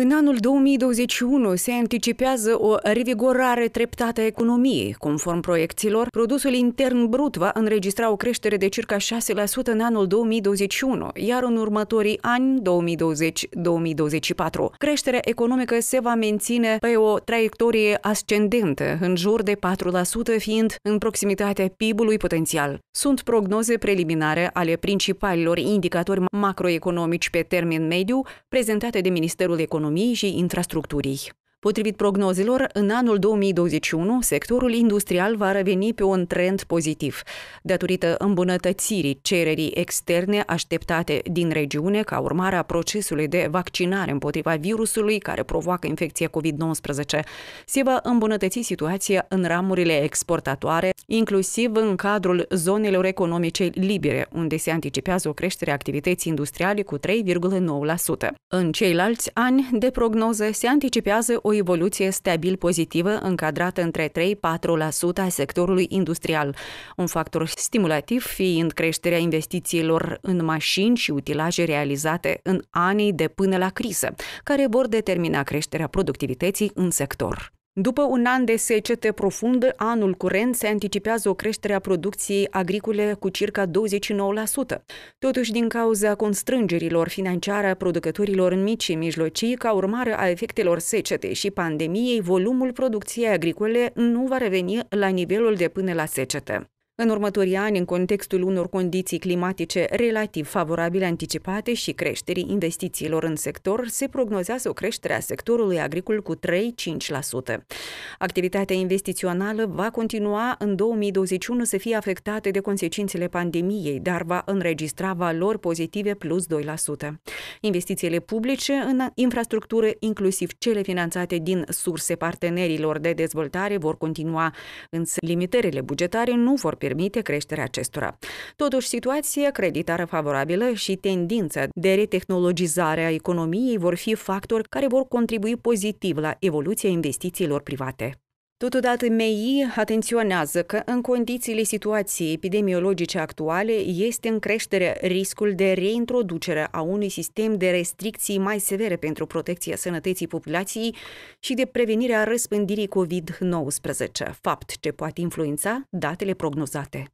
În anul 2021 se anticipează o revigorare treptată a economiei. Conform proiecțiilor, produsul intern brut va înregistra o creștere de circa 6% în anul 2021, iar în următorii ani, 2020-2024, creșterea economică se va menține pe o traiectorie ascendentă, în jur de 4% fiind în proximitatea PIB-ului potențial. Sunt prognoze preliminare ale principalilor indicatori macroeconomici pe termen mediu prezentate de Ministerul Economiei autonomiei și infrastructurii. Potrivit prognozelor, în anul 2021, sectorul industrial va reveni pe un trend pozitiv, datorită îmbunătățirii cererii externe așteptate din regiune ca urmare a procesului de vaccinare împotriva virusului care provoacă infecția COVID-19. Se va îmbunătăți situația în ramurile exportatoare, inclusiv în cadrul zonelor economice libere, unde se anticipează o creștere a activității industriale cu 3,9%. În ceilalți ani de prognoză se anticipează o o evoluție stabil pozitivă încadrată între 3-4% a sectorului industrial, un factor stimulativ fiind creșterea investițiilor în mașini și utilaje realizate în anii de până la criză, care vor determina creșterea productivității în sector. După un an de secete profundă, anul curent se anticipează o creștere a producției agricole cu circa 29%. Totuși, din cauza constrângerilor financiare a producătorilor mici și mijlocii, ca urmare a efectelor secete și pandemiei, volumul producției agricole nu va reveni la nivelul de până la secete. În următorii ani, în contextul unor condiții climatice relativ favorabile anticipate și creșterii investițiilor în sector, se prognozează o creștere a sectorului agricol cu 3-5%. Activitatea investițională va continua în 2021 să fie afectată de consecințele pandemiei, dar va înregistra valori pozitive plus 2%. Investițiile publice în infrastructură, inclusiv cele finanțate din surse partenerilor de dezvoltare, vor continua, însă limitările bugetare nu vor permite creșterea acestora. Totuși, situația creditară favorabilă și tendința de retehnologizare a economiei vor fi factori care vor contribui pozitiv la evoluția investițiilor private. Totodată, MEI atenționează că în condițiile situației epidemiologice actuale este în creștere riscul de reintroducere a unui sistem de restricții mai severe pentru protecția sănătății populației și de prevenirea răspândirii COVID-19, fapt ce poate influența datele prognozate.